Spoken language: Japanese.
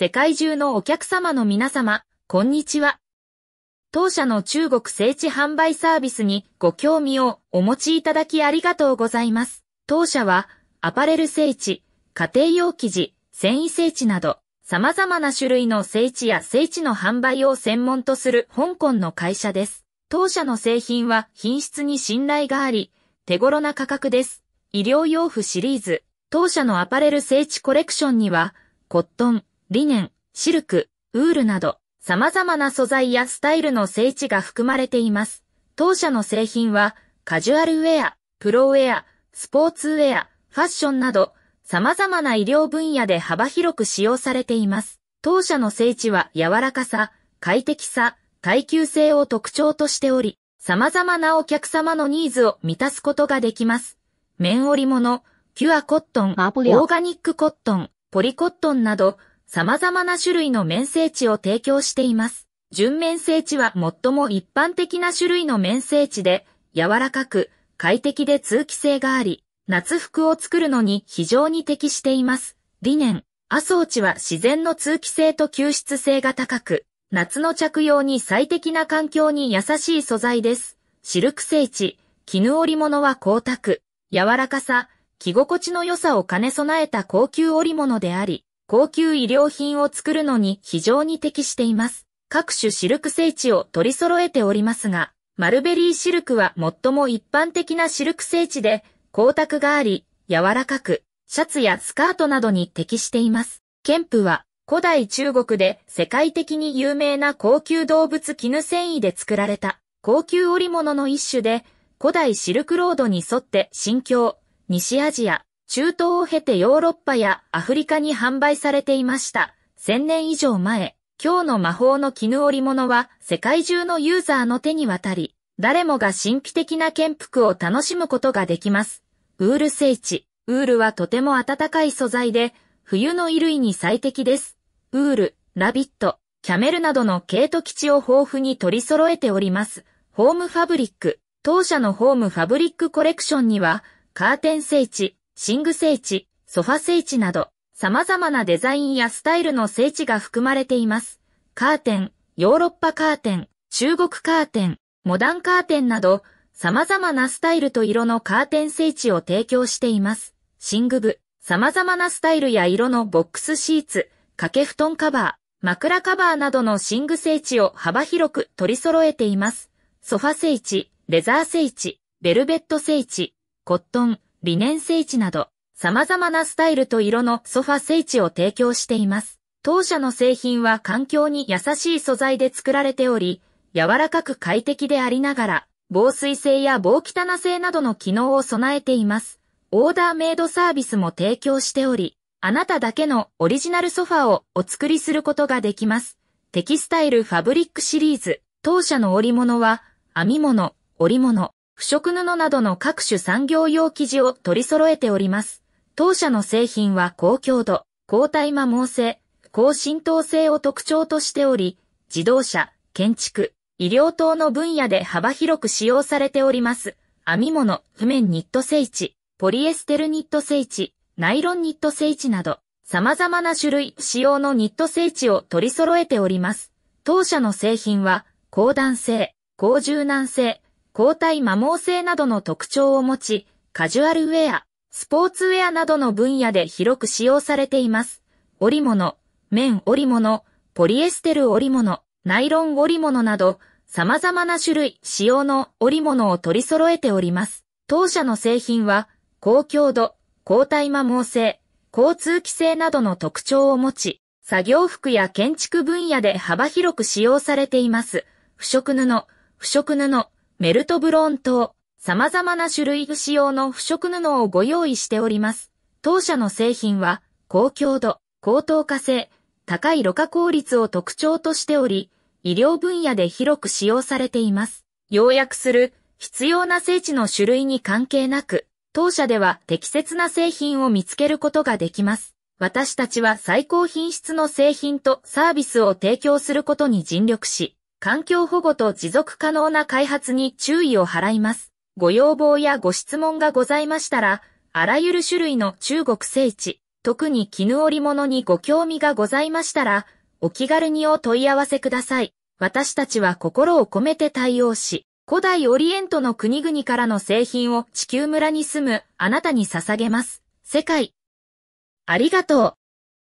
世界中のお客様の皆様、こんにちは。当社の中国聖地販売サービスにご興味をお持ちいただきありがとうございます。当社は、アパレル聖地、家庭用生地、繊維聖地など、様々な種類の聖地や聖地の販売を専門とする香港の会社です。当社の製品は品質に信頼があり、手頃な価格です。医療用布シリーズ、当社のアパレル聖地コレクションには、コットン、リネン、シルク、ウールなど、様々な素材やスタイルの聖地が含まれています。当社の製品は、カジュアルウェア、プロウェア、スポーツウェア、ファッションなど、様々な医療分野で幅広く使用されています。当社の聖地は柔らかさ、快適さ、耐久性を特徴としており、様々なお客様のニーズを満たすことができます。綿織物、キュアコットン、オーガニックコットン、ポリコットンなど、様々な種類の免生地を提供しています。純面生地は最も一般的な種類の面生地で、柔らかく、快適で通気性があり、夏服を作るのに非常に適しています。理念、麻生地は自然の通気性と吸湿性が高く、夏の着用に最適な環境に優しい素材です。シルク生地、絹織物は光沢、柔らかさ、着心地の良さを兼ね備えた高級織物であり、高級医療品を作るのに非常に適しています。各種シルク聖地を取り揃えておりますが、マルベリーシルクは最も一般的なシルク聖地で、光沢があり、柔らかく、シャツやスカートなどに適しています。ケンプは、古代中国で世界的に有名な高級動物絹繊維で作られた高級織物の一種で、古代シルクロードに沿って新疆、西アジア、中東を経てヨーロッパやアフリカに販売されていました。1000年以上前、今日の魔法の絹織物は世界中のユーザーの手に渡り、誰もが神秘的な剣服を楽しむことができます。ウール聖地。ウールはとても暖かい素材で、冬の衣類に最適です。ウール、ラビット、キャメルなどの毛糸基地を豊富に取り揃えております。ホームファブリック。当社のホームファブリックコレクションには、カーテン聖地、寝具聖地、ソファ聖地など、様々なデザインやスタイルの聖地が含まれています。カーテン、ヨーロッパカーテン、中国カーテン、モダンカーテンなど、様々なスタイルと色のカーテン聖地を提供しています。寝具部、様々なスタイルや色のボックスシーツ、掛け布団カバー、枕カバーなどの寝具聖地を幅広く取り揃えています。ソファ聖地、レザー聖地、ベルベット聖地、コットン、リネン聖地など、様々なスタイルと色のソファ聖地を提供しています。当社の製品は環境に優しい素材で作られており、柔らかく快適でありながら、防水性や防汚性などの機能を備えています。オーダーメイドサービスも提供しており、あなただけのオリジナルソファをお作りすることができます。テキスタイルファブリックシリーズ、当社の織物は、編み物、織物、不織布などの各種産業用生地を取り揃えております。当社の製品は高強度、高耐摩耗性、高浸透性を特徴としており、自動車、建築、医療等の分野で幅広く使用されております。編み物、譜面ニット製地、ポリエステルニット製地、ナイロンニット製地など、様々な種類、仕様のニット製地を取り揃えております。当社の製品は、高弾性、高柔軟性、抗体摩耗性などの特徴を持ち、カジュアルウェア、スポーツウェアなどの分野で広く使用されています。織物、綿織物、ポリエステル織物、ナイロン織物など、様々な種類、使用の織物を取り揃えております。当社の製品は、高強度、抗体摩耗性、交通規制などの特徴を持ち、作業服や建築分野で幅広く使用されています。不織布、不織布、メルトブロン等、様々な種類不使用の不織布をご用意しております。当社の製品は、高強度、高等化性、高いろ過効率を特徴としており、医療分野で広く使用されています。要約する、必要な精地の種類に関係なく、当社では適切な製品を見つけることができます。私たちは最高品質の製品とサービスを提供することに尽力し、環境保護と持続可能な開発に注意を払います。ご要望やご質問がございましたら、あらゆる種類の中国聖地、特に絹織物にご興味がございましたら、お気軽にお問い合わせください。私たちは心を込めて対応し、古代オリエントの国々からの製品を地球村に住むあなたに捧げます。世界。ありがとう。